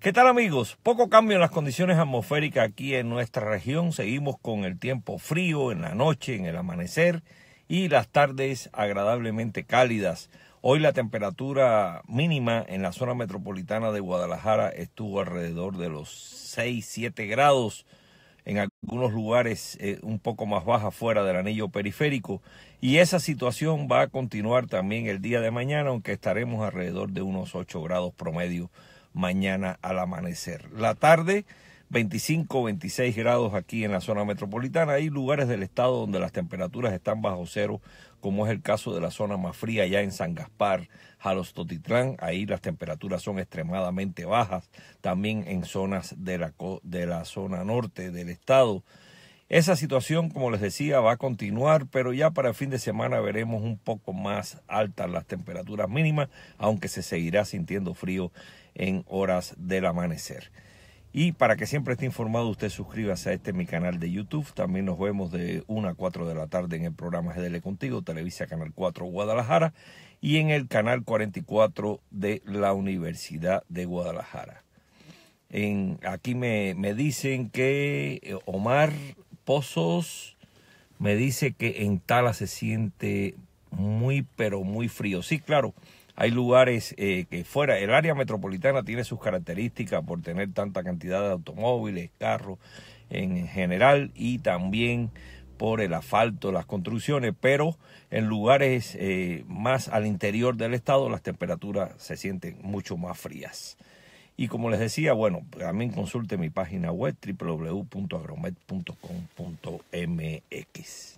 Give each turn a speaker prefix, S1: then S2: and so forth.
S1: ¿Qué tal amigos? Poco cambio en las condiciones atmosféricas aquí en nuestra región. Seguimos con el tiempo frío en la noche, en el amanecer y las tardes agradablemente cálidas. Hoy la temperatura mínima en la zona metropolitana de Guadalajara estuvo alrededor de los 6-7 grados, en algunos lugares eh, un poco más baja fuera del anillo periférico y esa situación va a continuar también el día de mañana, aunque estaremos alrededor de unos 8 grados promedio mañana al amanecer. La tarde, 25, 26 grados aquí en la zona metropolitana. Hay lugares del estado donde las temperaturas están bajo cero, como es el caso de la zona más fría allá en San Gaspar, Jalostotitlán. Ahí las temperaturas son extremadamente bajas, también en zonas de la, de la zona norte del estado. Esa situación, como les decía, va a continuar, pero ya para el fin de semana veremos un poco más altas las temperaturas mínimas, aunque se seguirá sintiendo frío en horas del amanecer. Y para que siempre esté informado, usted suscríbase a este mi canal de YouTube. También nos vemos de 1 a 4 de la tarde en el programa GDL Contigo, Televisa Canal 4 Guadalajara y en el canal 44 de la Universidad de Guadalajara. En, aquí me, me dicen que eh, Omar Pozos me dice que en Tala se siente muy, pero muy frío. Sí, claro, hay lugares eh, que fuera, el área metropolitana tiene sus características por tener tanta cantidad de automóviles, carros en general y también por el asfalto, las construcciones, pero en lugares eh, más al interior del estado las temperaturas se sienten mucho más frías. Y como les decía, bueno, también consulte mi página web www.agromet.com.mx.